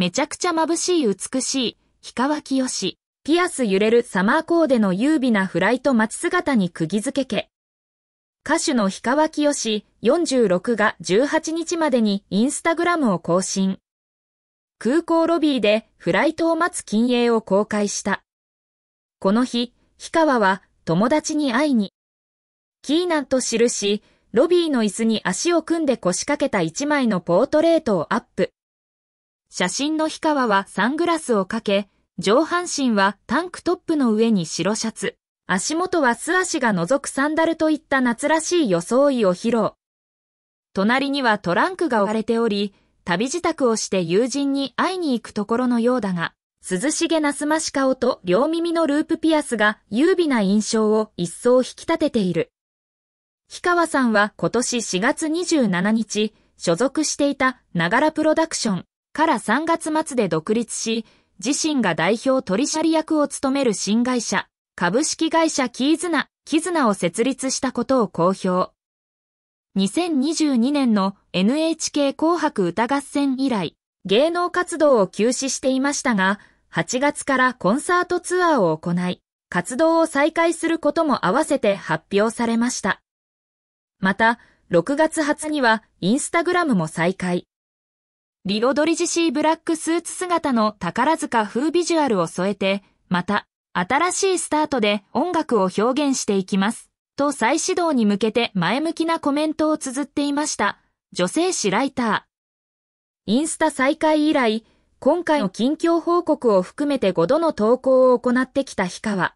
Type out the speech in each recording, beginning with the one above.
めちゃくちゃ眩しい美しい、氷川きよし、ピアス揺れるサマーコーデの優美なフライト待ち姿に釘付けけ。歌手の氷川きよし46が18日までにインスタグラムを更新。空港ロビーでフライトを待つ禁煙を公開した。この日、氷川は友達に会いに。キーナンと記し、ロビーの椅子に足を組んで腰掛けた一枚のポートレートをアップ。写真の氷川はサングラスをかけ、上半身はタンクトップの上に白シャツ、足元は素足が覗くサンダルといった夏らしい装いを披露。隣にはトランクが置かれており、旅自宅をして友人に会いに行くところのようだが、涼しげなすまし顔と両耳のループピアスが優美な印象を一層引き立てている。氷川さんは今年4月27日、所属していたながらプロダクション、から3月末で独立し、自身が代表取締役を務める新会社、株式会社キーズナ、キズナを設立したことを公表。2022年の NHK 紅白歌合戦以来、芸能活動を休止していましたが、8月からコンサートツアーを行い、活動を再開することも合わせて発表されました。また、6月20日にはインスタグラムも再開。リロドリジシーブラックスーツ姿の宝塚風ビジュアルを添えて、また、新しいスタートで音楽を表現していきます。と再始動に向けて前向きなコメントを綴っていました。女性誌ライター。インスタ再開以来、今回の近況報告を含めて5度の投稿を行ってきた氷川。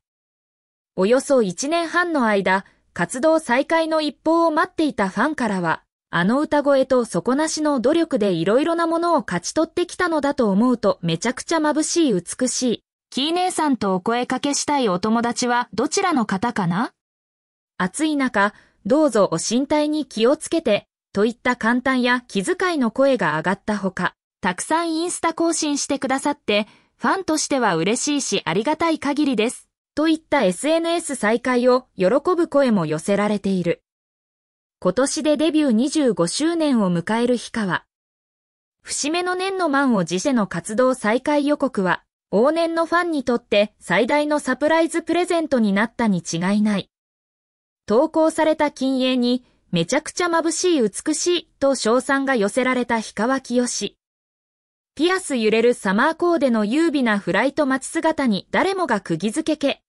およそ1年半の間、活動再開の一報を待っていたファンからは、あの歌声と底なしの努力でいろいろなものを勝ち取ってきたのだと思うとめちゃくちゃ眩しい美しい。キー姉さんとお声かけしたいお友達はどちらの方かな暑い中、どうぞお身体に気をつけて、といった簡単や気遣いの声が上がったほか、たくさんインスタ更新してくださって、ファンとしては嬉しいしありがたい限りです。といった SNS 再開を喜ぶ声も寄せられている。今年でデビュー25周年を迎える日川。節目の年の満を辞しての活動再開予告は、往年のファンにとって最大のサプライズプレゼントになったに違いない。投稿された禁鋭に、めちゃくちゃ眩しい美しいと称賛が寄せられた氷川きよし。ピアス揺れるサマーコーデの優美なフライト待ち姿に誰もが釘付けけ。